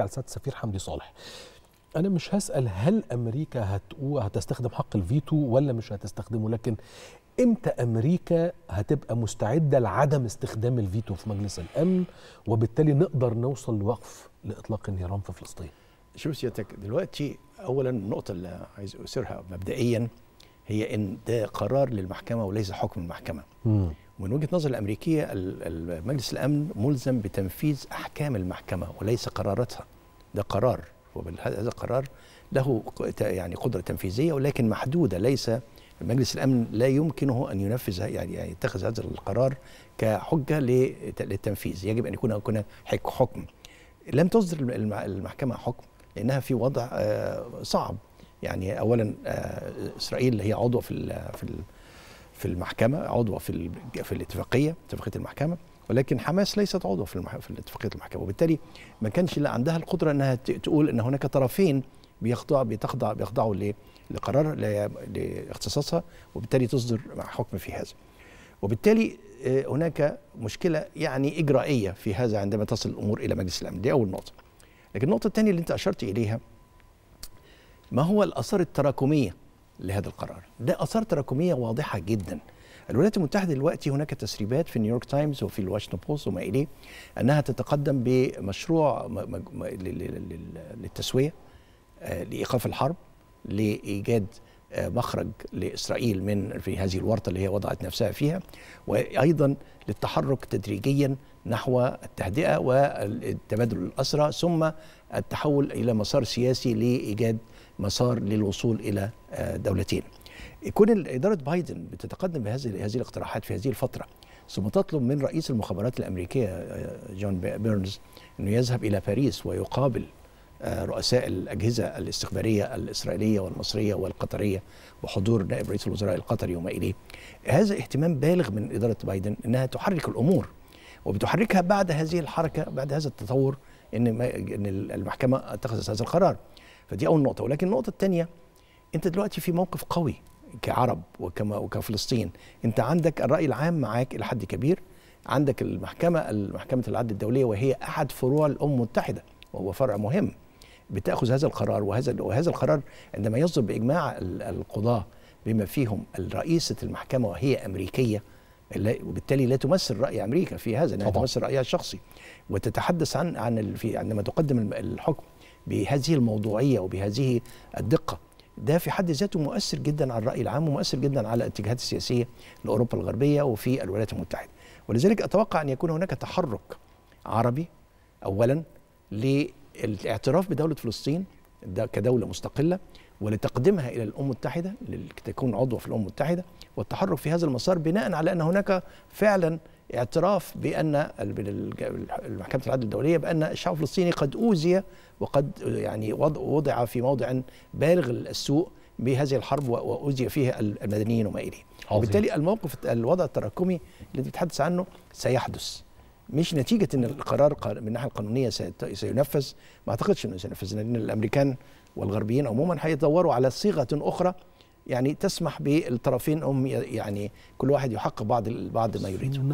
على سياده السفير حمدي صالح انا مش هسال هل امريكا هتستخدم حق الفيتو ولا مش هتستخدمه لكن امتى امريكا هتبقى مستعده لعدم استخدام الفيتو في مجلس الامن وبالتالي نقدر نوصل لوقف لاطلاق النيران في فلسطين شوف سيادتك دلوقتي اولا النقطه اللي عايز اسرها مبدئيا هي ان ده قرار للمحكمه وليس حكم المحكمه مم. من وجهه نظر الامريكيه مجلس الامن ملزم بتنفيذ احكام المحكمه وليس قراراتها ده قرار وهذا قرار له يعني قدره تنفيذيه ولكن محدوده ليس مجلس الامن لا يمكنه ان ينفذ يعني يتخذ هذا القرار كحجه للتنفيذ يجب ان يكون هناك حكم لم تصدر المحكمه حكم لانها في وضع آه، صعب يعني اولا آه، اسرائيل هي عضو في في في المحكمه عضوه في في الاتفاقيه اتفاقيه المحكمه ولكن حماس ليست عضوه في المح... في اتفاقيه المحكمه وبالتالي ما كانش لا عندها القدره انها تقول ان هناك طرفين بيخضع بتخضع بيخضعوا لقرار لاختصاصها وبالتالي تصدر حكم في هذا وبالتالي آه، هناك مشكله يعني اجرائيه في هذا عندما تصل الامور الى مجلس الامن دي اول نقطه لكن النقطه الثانيه اللي انت اشرت اليها ما هو الاثار التراكميه لهذا القرار ده اثار تراكميه واضحه جدا الولايات المتحده دلوقتي هناك تسريبات في نيويورك تايمز وفي الواشنطن بوست وما اليه انها تتقدم بمشروع للتسويه آه، لايقاف الحرب لايجاد آه، مخرج لاسرائيل من في هذه الورطه اللي هي وضعت نفسها فيها وايضا للتحرك تدريجيا نحو التهدئه والتبادل الاسرى ثم التحول الى مسار سياسي لايجاد مسار للوصول الى آه، دولتين. كون اداره بايدن بتتقدم بهذه هذه الاقتراحات في هذه الفتره ثم تطلب من رئيس المخابرات الامريكيه آه، جون بيرنز انه يذهب الى باريس ويقابل آه، رؤساء الاجهزه الاستخباريه الاسرائيليه والمصريه والقطريه وحضور نائب رئيس الوزراء القطري وما اليه. هذا اهتمام بالغ من اداره بايدن انها تحرك الامور وبتحركها بعد هذه الحركه بعد هذا التطور ان ان المحكمه اتخذت هذا القرار. فدي اول نقطه ولكن النقطه الثانيه انت دلوقتي في موقف قوي كعرب وكما وكفلسطين انت عندك الراي العام معاك الى حد كبير عندك المحكمه المحكمه العدل الدوليه وهي احد فروع الامم المتحده وهو فرع مهم بتاخذ هذا القرار وهذا وهذا القرار عندما يصدر باجماع القضاه بما فيهم رئيسه المحكمه وهي امريكيه وبالتالي لا تمثل راي امريكا في هذا انها تمثل رايها الشخصي وتتحدث عن عن في عندما تقدم الحكم بهذه الموضوعيه وبهذه الدقه ده في حد ذاته مؤثر جدا على الراي العام ومؤثر جدا على الاتجاهات السياسيه لاوروبا الغربيه وفي الولايات المتحده ولذلك اتوقع ان يكون هناك تحرك عربي اولا للاعتراف بدوله فلسطين كدوله مستقله ولتقديمها الى الامم المتحده لتكون عضو في الامم المتحده والتحرك في هذا المسار بناء على ان هناك فعلا اعتراف بان المحكمه العدل الدوليه بان الشعب الفلسطيني قد اوذي وقد يعني وضع في موضع بالغ السوء بهذه الحرب واوذي فيها المدنيين وما اليه. وبالتالي الموقف الوضع التراكمي الذي تحدث عنه سيحدث مش نتيجه ان القرار من الناحيه القانونيه سينفذ ما اعتقدش انه سينفذ لان الامريكان والغربيين عموما هيدوروا على صيغه اخرى يعني تسمح بالطرفين هم يعني كل واحد يحقق بعض بعض ما يريده